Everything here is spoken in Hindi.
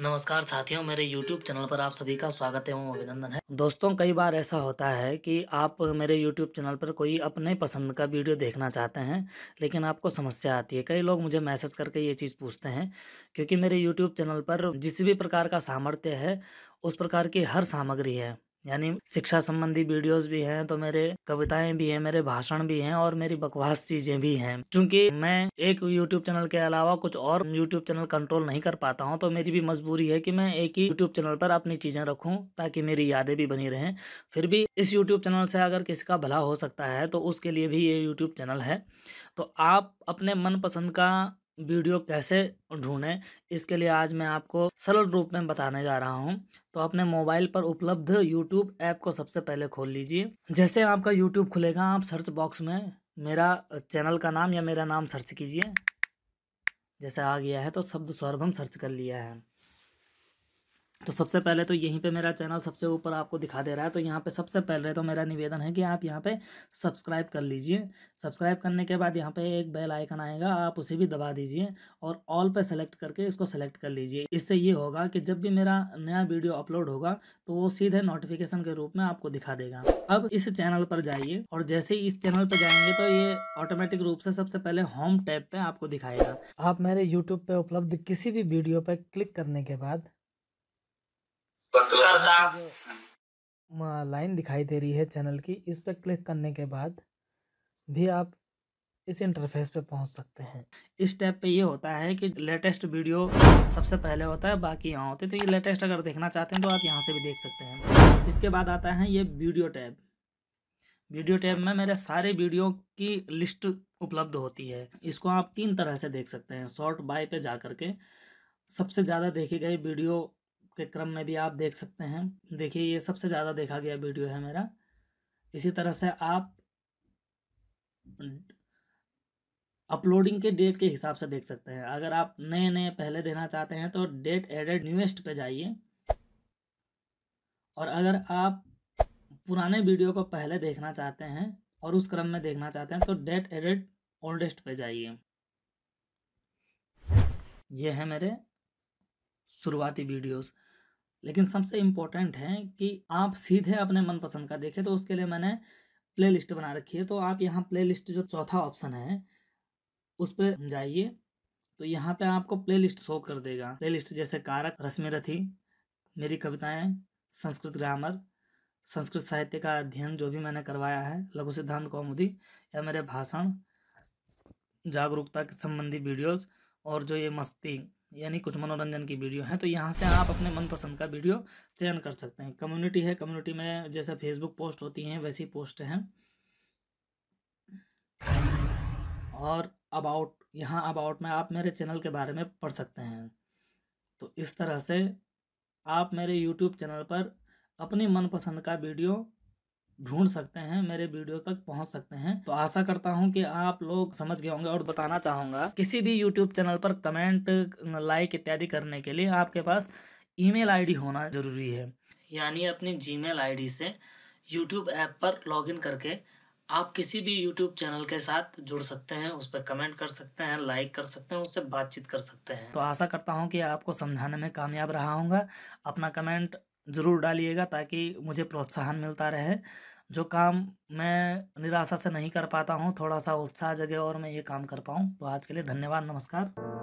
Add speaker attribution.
Speaker 1: नमस्कार साथियों मेरे YouTube चैनल पर आप सभी का स्वागत एवं अभिनंदन है दोस्तों कई बार ऐसा होता है कि आप मेरे YouTube चैनल पर कोई अपने पसंद का वीडियो देखना चाहते हैं लेकिन आपको समस्या आती है कई लोग मुझे मैसेज करके ये चीज़ पूछते हैं क्योंकि मेरे YouTube चैनल पर जिस भी प्रकार का सामर्थ्य है उस प्रकार की हर सामग्री है यानी शिक्षा संबंधी वीडियोस भी हैं तो मेरे कविताएं भी हैं मेरे भाषण भी हैं और मेरी बकवास चीजें भी हैं क्योंकि मैं एक यूट्यूब चैनल के अलावा कुछ और यूट्यूब चैनल कंट्रोल नहीं कर पाता हूँ तो मेरी भी मजबूरी है कि मैं एक ही यूट्यूब चैनल पर अपनी चीजें रखूँ ताकि मेरी यादें भी बनी रहें फिर भी इस यूट्यूब चैनल से अगर किसी का भला हो सकता है तो उसके लिए भी ये यूट्यूब चैनल है तो आप अपने मनपसंद का वीडियो कैसे ढूंढें इसके लिए आज मैं आपको सरल रूप में बताने जा रहा हूं तो अपने मोबाइल पर उपलब्ध यूट्यूब ऐप को सबसे पहले खोल लीजिए जैसे आपका यूट्यूब खुलेगा आप सर्च बॉक्स में मेरा चैनल का नाम या मेरा नाम सर्च कीजिए जैसे आ गया है तो शब्द सौरभ हम सर्च कर लिया है तो सबसे पहले तो यहीं पे मेरा चैनल सबसे ऊपर आपको दिखा दे रहा है तो यहाँ पे सबसे पहले तो मेरा निवेदन है कि आप यहाँ पे सब्सक्राइब कर लीजिए सब्सक्राइब करने के बाद यहाँ पे एक बेल आइकन आएगा आप उसे भी दबा दीजिए और ऑल पे सेलेक्ट करके इसको सेलेक्ट कर लीजिए इससे ये होगा कि जब भी मेरा नया वीडियो अपलोड होगा तो वो सीधे नोटिफिकेशन के रूप में आपको दिखा देगा अब इस चैनल पर जाइए और जैसे ही इस चैनल पर जाएंगे तो ये ऑटोमेटिक रूप से सबसे पहले होम टैब पर आपको दिखाएगा आप मेरे यूट्यूब पर उपलब्ध किसी भी वीडियो पर क्लिक करने के बाद लाइन दिखाई दे रही है चैनल की इस पर क्लिक करने के बाद भी आप इस इंटरफेस पे पहुंच सकते हैं इस टैब पे ये होता है कि लेटेस्ट वीडियो सबसे पहले होता है बाकी यहाँ होते तो ये लेटेस्ट अगर देखना चाहते हैं तो आप यहाँ से भी देख सकते हैं इसके बाद आता है ये वीडियो टैब वीडियो टैब में मेरे सारे वीडियो की लिस्ट उपलब्ध होती है इसको आप तीन तरह से देख सकते हैं शॉर्ट बाय पे जा करके सबसे ज़्यादा देखे गए वीडियो के क्रम में भी आप देख सकते हैं देखिए ये सबसे ज़्यादा देखा गया वीडियो है मेरा इसी तरह से आप अपलोडिंग के डेट के हिसाब से देख सकते हैं अगर आप नए नए पहले देना चाहते हैं तो डेट एडेड न्यूएस्ट पे जाइए और अगर आप पुराने वीडियो को पहले देखना चाहते हैं और उस क्रम में देखना चाहते हैं तो डेट एडेड ओल्डेस्ट पे जाइए ये है मेरे शुरुआती वीडियोस लेकिन सबसे इम्पोर्टेंट है कि आप सीधे अपने मनपसंद का देखें तो उसके लिए मैंने प्ले लिस्ट बना रखी है तो आप यहाँ प्ले लिस्ट जो चौथा ऑप्शन है उस पर जाइए तो यहाँ पे आपको प्ले लिस्ट शो कर देगा प्ले लिस्ट जैसे कारक रश्मि रथी मेरी कविताएं संस्कृत ग्रामर संस्कृत साहित्य का अध्ययन जो भी मैंने करवाया है लघु सिद्धांत कौमुदी या मेरे भाषण जागरूकता के संबंधी वीडियोस और जो ये मस्ती यानी कुछ मनोरंजन की वीडियो हैं तो यहाँ से आप अपने मनपसंद का वीडियो चयन कर सकते हैं कम्युनिटी है कम्युनिटी में जैसे फेसबुक पोस्ट होती हैं वैसी पोस्ट हैं और अबाउट यहाँ अबाउट में आप मेरे चैनल के बारे में पढ़ सकते हैं तो इस तरह से आप मेरे यूट्यूब चैनल पर अपनी मनपसंद का वीडियो ढूंढ सकते हैं मेरे वीडियो तक पहुंच सकते हैं तो आशा करता हूं कि आप लोग समझ गए होंगे और बताना चाहूँगा किसी भी यूट्यूब चैनल पर कमेंट लाइक इत्यादि करने के लिए आपके पास ईमेल आईडी होना ज़रूरी है यानी अपनी जीमेल आईडी से यूट्यूब ऐप पर लॉगिन करके आप किसी भी यूट्यूब चैनल के साथ जुड़ सकते हैं उस पर कमेंट कर सकते हैं लाइक कर सकते हैं उससे बातचीत कर सकते हैं तो आशा करता हूँ कि आपको समझाने में कामयाब रहा होगा अपना कमेंट ज़रूर डालिएगा ताकि मुझे प्रोत्साहन मिलता रहे जो काम मैं निराशा से नहीं कर पाता हूँ थोड़ा सा उत्साह जगह और मैं ये काम कर पाऊँ तो आज के लिए धन्यवाद नमस्कार